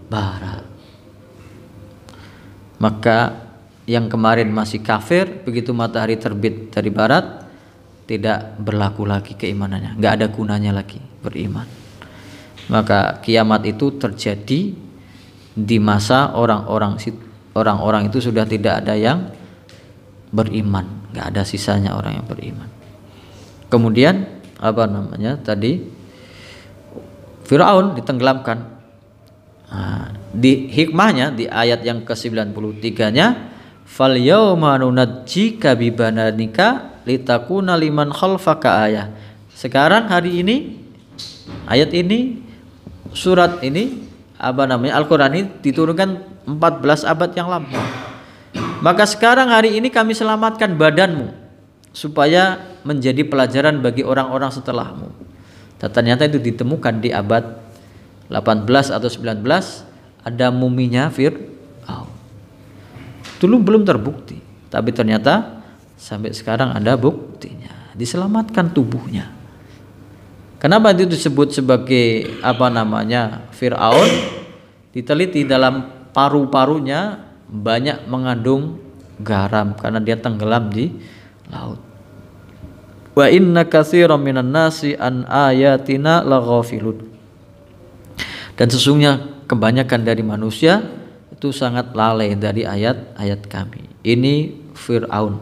barat maka yang kemarin masih kafir begitu matahari terbit dari barat tidak berlaku lagi keimanannya nggak ada gunanya lagi beriman maka kiamat itu terjadi di masa orang-orang orang-orang itu sudah tidak ada yang beriman nggak ada sisanya orang yang beriman kemudian apa namanya tadi Firaun ditenggelamkan Ah, di hikmahnya di ayat yang ke-93-nya fal yauma nunajjika bi bananika litakuna liman khalfaka ayah. Sekarang hari ini ayat ini surat ini apa namanya Al-Qur'an ini diturunkan 14 abad yang lama. Maka sekarang hari ini kami selamatkan badanmu supaya menjadi pelajaran bagi orang-orang setelahmu. Dan ternyata itu ditemukan di abad 18 atau 19 ada muminya Fir Fir'aun. Dulu belum terbukti, tapi ternyata sampai sekarang ada buktinya. Diselamatkan tubuhnya. Kenapa itu disebut sebagai apa namanya Fir'aun? Diteliti dalam paru-parunya banyak mengandung garam karena dia tenggelam di laut. Wa inna katsiran minan nasi an ayatina laghafilun dan sesungguhnya kebanyakan dari manusia itu sangat lalai dari ayat-ayat kami. Ini Fir'aun.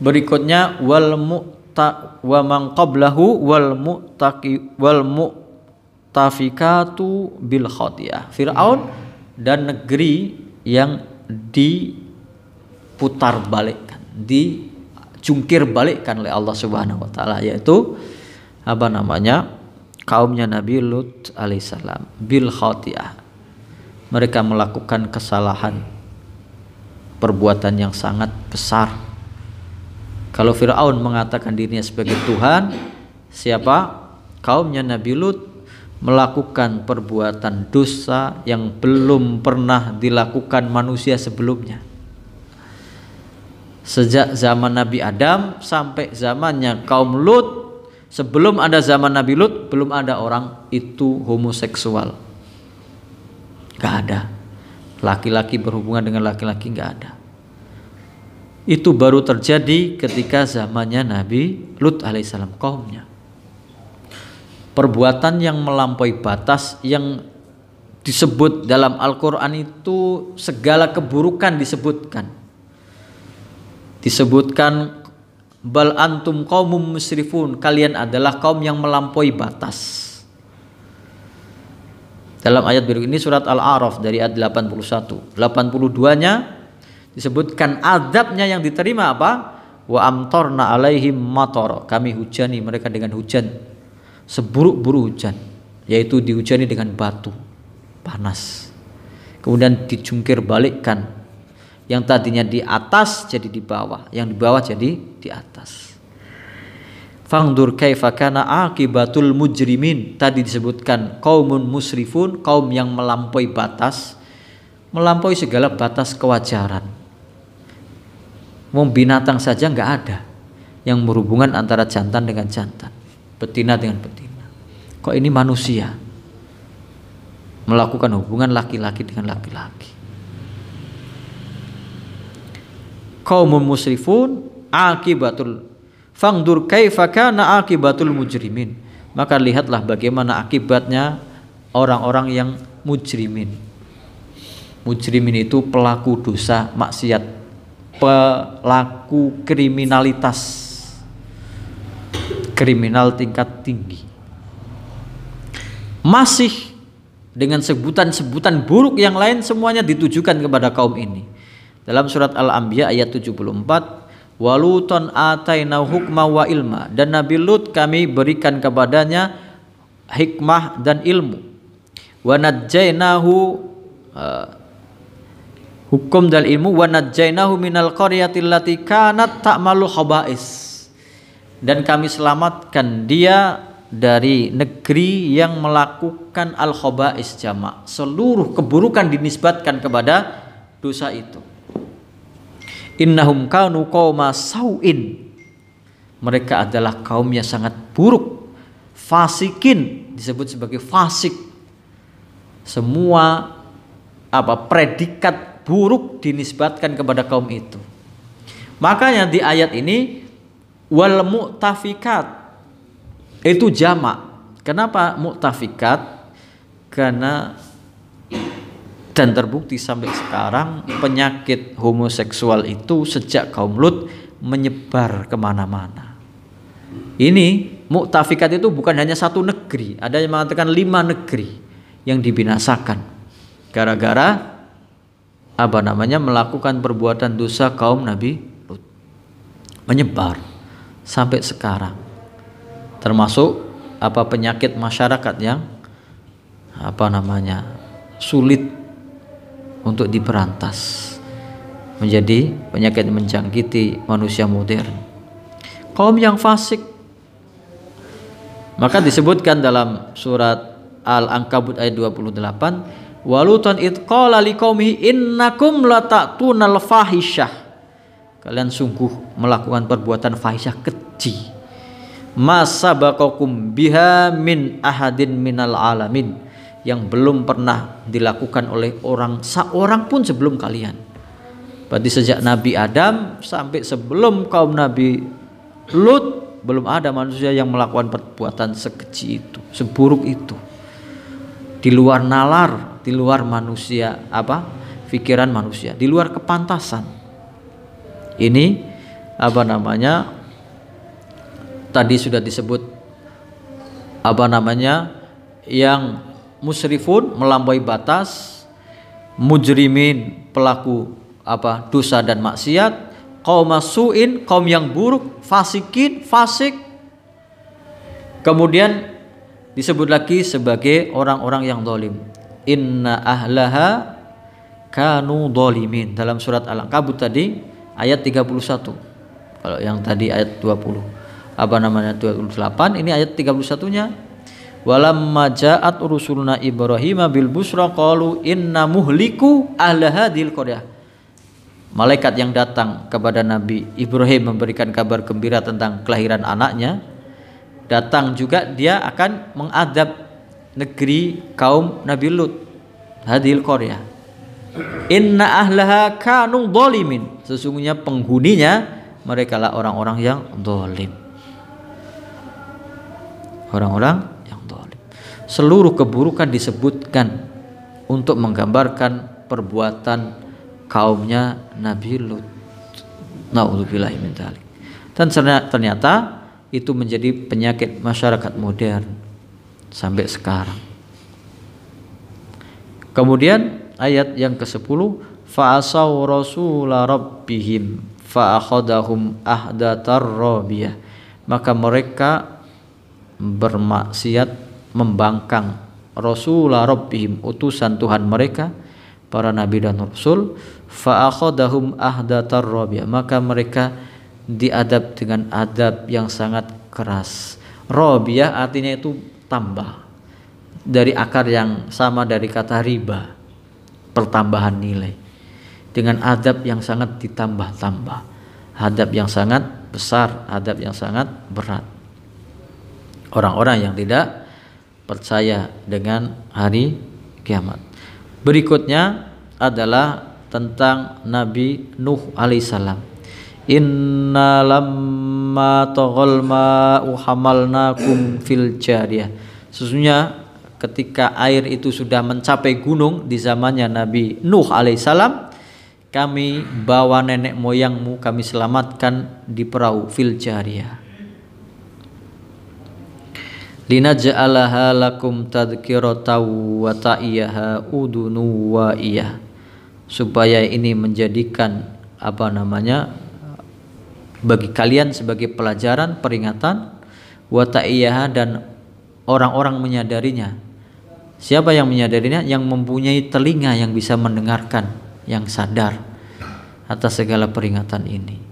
Berikutnya wal mu'ta wa man qablahu wal mu'taqi wal mu'tafikatu bil khadiyah. Fir'aun dan negeri yang diputar balikkan, dicungkir balikkan oleh Allah Subhanahu wa taala yaitu apa namanya? kaumnya Nabi Lut alaihissalam bil khotiyah mereka melakukan kesalahan perbuatan yang sangat besar kalau Fir'aun mengatakan dirinya sebagai Tuhan siapa kaumnya Nabi Lut melakukan perbuatan dosa yang belum pernah dilakukan manusia sebelumnya sejak zaman Nabi Adam sampai zamannya kaum Lut Sebelum ada zaman Nabi Lut, belum ada orang itu homoseksual. Gak ada. Laki-laki berhubungan dengan laki-laki gak ada. Itu baru terjadi ketika zamannya Nabi Lut alaihissalam kaumnya. Perbuatan yang melampaui batas yang disebut dalam Al-Quran itu segala keburukan disebutkan disebutkan bal antum kaumum musrifun kalian adalah kaum yang melampaui batas dalam ayat berikut ini surat Al-A'raf dari ayat 81 82-nya disebutkan adabnya yang diterima apa wa amtorna alaihim mator kami hujani mereka dengan hujan seburuk-buruk hujan yaitu dihujani dengan batu panas kemudian dicungkir balikkan yang tadinya di atas jadi di bawah yang di bawah jadi di atas Fangdur kaifa kana akibatul mujrimin tadi disebutkan kaumun musrifun kaum yang melampaui batas melampaui segala batas kewajaran mau binatang saja nggak ada yang berhubungan antara jantan dengan jantan betina dengan betina kok ini manusia melakukan hubungan laki-laki dengan laki-laki qaumun musrifun akibatul fangdur kaifa kana akibatul mujrimin maka lihatlah bagaimana akibatnya orang-orang yang mujrimin mujrimin itu pelaku dosa maksiat pelaku kriminalitas kriminal tingkat tinggi masih dengan sebutan-sebutan buruk yang lain semuanya ditujukan kepada kaum ini dalam surat Al-Anbiya ayat 74, "Waluton atainau hukma wa ilma." Dan Nabi Lut kami berikan kepadanya hikmah dan ilmu. Wa najjainahu uh, hukum dan ilmu wa najjainahu minal qaryati allati kanat ta'malu khaba'is. Dan kami selamatkan dia dari negeri yang melakukan al-khaba'is jamak. Seluruh keburukan dinisbatkan kepada dosa itu. Innahum kanu qauma sauin. Mereka adalah kaum yang sangat buruk. Fasikin disebut sebagai fasik. Semua apa predikat buruk dinisbatkan kepada kaum itu. Makanya di ayat ini wal mu'tafikat itu jamak. Kenapa mu'tafikat? Karena dan terbukti sampai sekarang penyakit homoseksual itu sejak kaum Lut menyebar kemana-mana. Ini muktafikat itu bukan hanya satu negeri, ada yang mengatakan lima negeri yang dibinasakan gara-gara apa namanya melakukan perbuatan dosa kaum Nabi Lut menyebar sampai sekarang termasuk apa penyakit masyarakat yang apa namanya sulit untuk diperantas menjadi penyakit menjangkiti manusia modern. Kaum yang fasik maka disebutkan dalam surat Al-Ankabut ayat 28, walutan itqala qala liqaumihi innakum latatunal fahisyah. Kalian sungguh melakukan perbuatan fahisyah keji. Masa bakokum biha min ahadin minal alamin yang belum pernah dilakukan oleh orang seorang pun sebelum kalian. Berarti sejak Nabi Adam sampai sebelum kaum Nabi Lut belum ada manusia yang melakukan perbuatan sekecil itu, seburuk itu. Di luar nalar, di luar manusia apa? pikiran manusia, di luar kepantasan. Ini apa namanya? Tadi sudah disebut apa namanya? yang musrifun melampaui batas, mujrimin pelaku apa dosa dan maksiat, kaum masuin kaum yang buruk, fasikin fasik. Kemudian disebut lagi sebagai orang-orang yang dolim. Inna ahlaha kanu dolimin dalam surat al kabut tadi ayat 31 kalau yang tadi ayat 20 apa namanya 28 ini ayat 31 nya walamma ja'at rusuluna Ibrahim bil busra qalu inna muhliku ahla hadil qaryah malaikat yang datang kepada Nabi Ibrahim memberikan kabar gembira tentang kelahiran anaknya datang juga dia akan mengadab negeri kaum Nabi Lut hadil qaryah inna ahlaha kanu dolimin sesungguhnya penghuninya mereka lah orang-orang yang dolim orang-orang seluruh keburukan disebutkan untuk menggambarkan perbuatan kaumnya Nabi Lut. Nauzubillah min Dan ternyata itu menjadi penyakit masyarakat modern sampai sekarang. Kemudian ayat yang ke-10 fa'asaw rasul rabbihim fa'akhadahum ahdatar rabiyah. Maka mereka bermaksiat membangkang Rasulullah Rabbihim utusan Tuhan mereka para nabi dan rasul fa'akhadahum ahdatar rabi'ah maka mereka diadab dengan adab yang sangat keras Robi'ah artinya itu tambah dari akar yang sama dari kata riba pertambahan nilai dengan adab yang sangat ditambah-tambah adab yang sangat besar adab yang sangat berat orang-orang yang tidak percaya dengan hari kiamat. Berikutnya adalah tentang Nabi Nuh alaihissalam. Inna lamma ma ma'u hamalnakum fil jariyah. Sesungguhnya ketika air itu sudah mencapai gunung di zamannya Nabi Nuh alaihissalam kami bawa nenek moyangmu kami selamatkan di perahu fil jariyah linaj'alaha lakum tadhkiratan wa ta'iyaha udunu wa iya supaya ini menjadikan apa namanya bagi kalian sebagai pelajaran peringatan wa ta'iyaha dan orang-orang menyadarinya siapa yang menyadarinya yang mempunyai telinga yang bisa mendengarkan yang sadar atas segala peringatan ini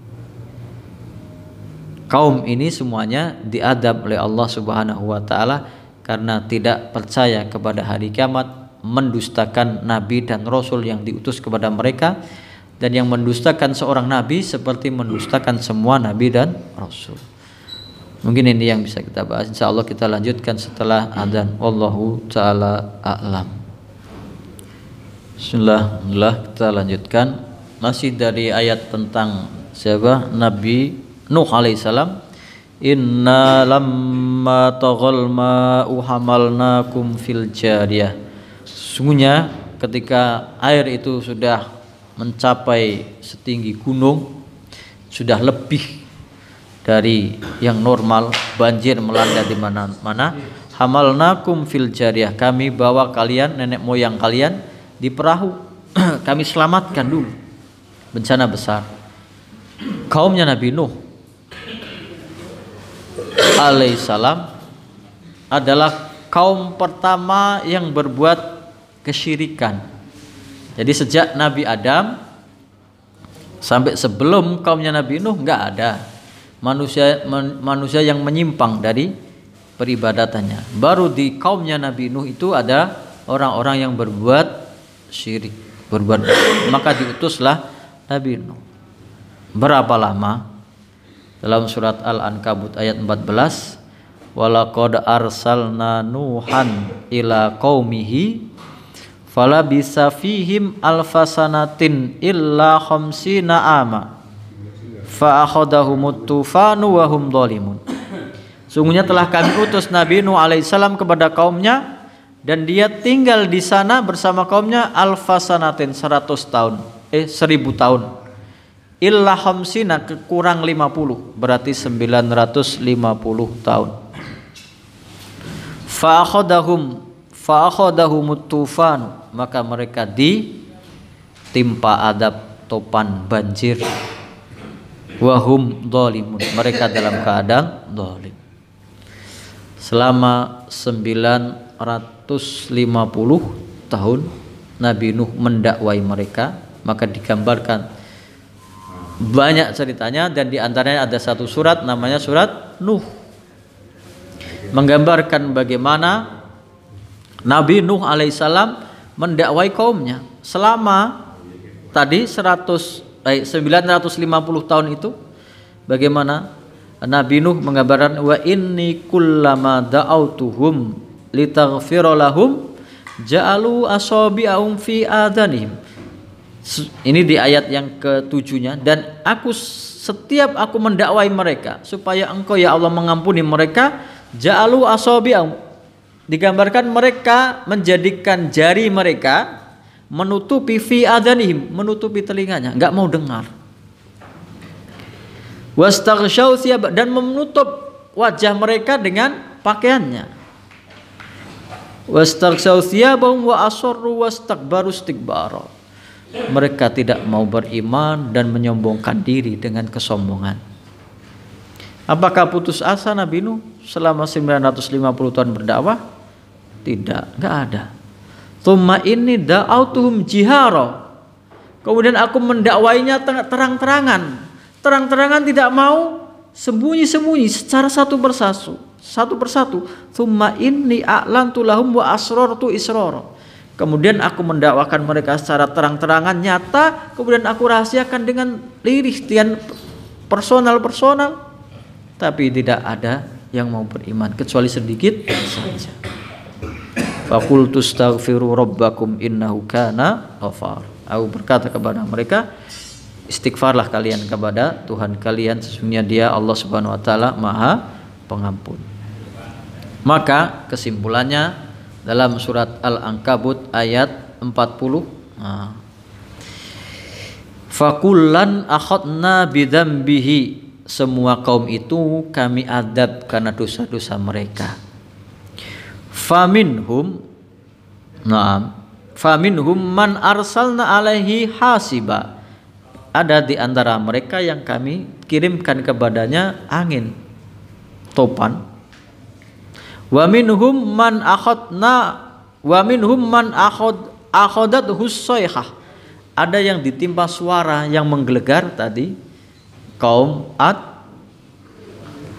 kaum ini semuanya diadab oleh Allah Subhanahu wa taala karena tidak percaya kepada hari kiamat, mendustakan nabi dan rasul yang diutus kepada mereka dan yang mendustakan seorang nabi seperti mendustakan semua nabi dan rasul. Mungkin ini yang bisa kita bahas. Insya Allah kita lanjutkan setelah adzan. Wallahu taala a'lam. Bismillahirrahmanirrahim. kita lanjutkan masih dari ayat tentang siapa Nabi Nuh alaihissalam Inna lamma taghal ma'u hamalnakum fil jariyah Sungguhnya ketika air itu sudah mencapai setinggi gunung Sudah lebih dari yang normal banjir melanda di mana-mana Hamalnakum fil jariyah kami bawa kalian nenek moyang kalian di perahu kami selamatkan dulu bencana besar kaumnya Nabi Nuh alaihissalam adalah kaum pertama yang berbuat kesyirikan. Jadi sejak Nabi Adam sampai sebelum kaumnya Nabi Nuh nggak ada manusia man, manusia yang menyimpang dari peribadatannya. Baru di kaumnya Nabi Nuh itu ada orang-orang yang berbuat syirik, berbuat maka diutuslah Nabi Nuh. Berapa lama? dalam surat Al-Ankabut ayat 14 walaqad arsalna nuhan ila qaumihi fala bisa fihim alfasanatin illa khamsina ama fa akhadahumut tufanu wa hum dhalimun Sungguhnya telah kami utus Nabi Nuh alaihissalam kepada kaumnya dan dia tinggal di sana bersama kaumnya alfasanatin 100 tahun eh 1000 tahun illa hamsina kurang 50 berarti 950 tahun fa akhadahum fa akhadahumut tufan maka mereka di timpa adab topan banjir wahum dolimun mereka dalam keadaan dolim selama 950 tahun Nabi Nuh mendakwai mereka maka digambarkan banyak ceritanya dan diantaranya ada satu surat namanya surat Nuh menggambarkan bagaimana Nabi Nuh alaihissalam mendakwai kaumnya selama tadi 100 eh, 950 tahun itu bagaimana Nabi Nuh menggambarkan wa inni kullama da'autuhum litaghfira lahum ja'alu asabi'ahum fi adanihim ini di ayat yang ketujuhnya dan aku setiap aku mendakwai mereka supaya engkau ya Allah mengampuni mereka ja'alu asabi'ahum digambarkan mereka menjadikan jari mereka menutupi fi adhanihim menutupi telinganya nggak mau dengar dan menutup wajah mereka dengan pakaiannya wastaghsyaw thiyabahum wa asarru wastakbaru istikbara mereka tidak mau beriman dan menyombongkan diri dengan kesombongan. Apakah putus asa Nabi Nuh selama 950 tahun berdakwah? Tidak, nggak ada. Tuma ini da'autuhum jiharo. Kemudian aku mendakwainya terang-terangan. Terang-terangan tidak mau sembunyi-sembunyi secara satu persatu. Satu persatu. Tuma ini a'lantulahum wa asrortu isroro. Kemudian aku mendakwakan mereka secara terang-terangan nyata, kemudian aku rahasiakan dengan lirih dan personal-personal. Tapi tidak ada yang mau beriman kecuali sedikit saja. Fakultus staghfiru rabbakum innahu kana ghafar. Aku berkata kepada mereka, istighfarlah kalian kepada Tuhan kalian sesungguhnya Dia Allah Subhanahu wa taala Maha Pengampun. Maka kesimpulannya dalam surat Al-Ankabut ayat 40. Fakulan akhotna bidam bihi semua kaum itu kami adab karena dosa-dosa mereka. Faminhum Nah, Faminhum man arsalna alaihi hasiba. Ada di antara mereka yang kami kirimkan kepadanya angin topan wa minhum man akhadna wa minhum man akhad akhadat husaihah ada yang ditimpa suara yang menggelegar tadi kaum Ad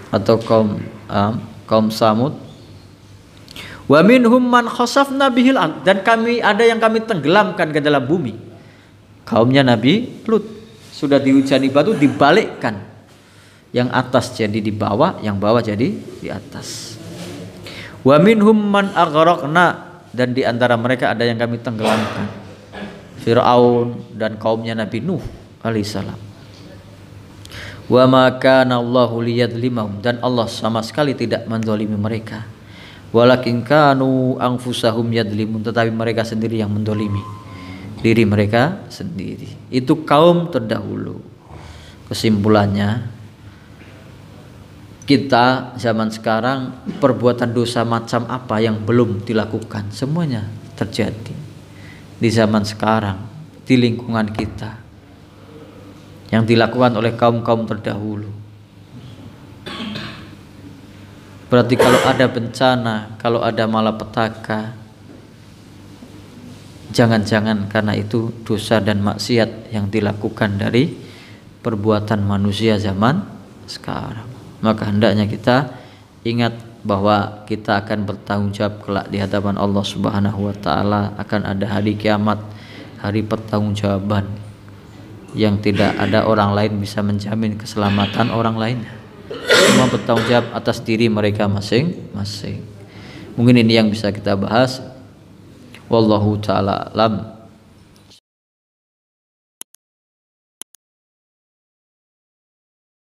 atau kaum um, kaum Samud wa minhum man khasafna bihil ard dan kami ada yang kami tenggelamkan ke dalam bumi kaumnya Nabi Lut sudah dihujani batu dibalikkan yang atas jadi di bawah yang bawah jadi di atas Wa minhum man aghraqna dan di antara mereka ada yang kami tenggelamkan. Firaun dan kaumnya Nabi Nuh alaihissalam. Wa ma kana Allahu liyadlimahum dan Allah sama sekali tidak menzalimi mereka. Walakin kanu anfusahum yadlimun tetapi mereka sendiri yang mendolimi diri mereka sendiri. Itu kaum terdahulu. Kesimpulannya kita zaman sekarang perbuatan dosa macam apa yang belum dilakukan semuanya terjadi di zaman sekarang di lingkungan kita yang dilakukan oleh kaum-kaum terdahulu berarti kalau ada bencana kalau ada malapetaka jangan-jangan karena itu dosa dan maksiat yang dilakukan dari perbuatan manusia zaman sekarang maka hendaknya kita ingat bahwa kita akan bertanggung jawab kelak di hadapan Allah Subhanahu wa taala akan ada hari kiamat, hari pertanggungjawaban yang tidak ada orang lain bisa menjamin keselamatan orang lain. Semua bertanggung jawab atas diri mereka masing-masing. Mungkin ini yang bisa kita bahas. Wallahu taala alam.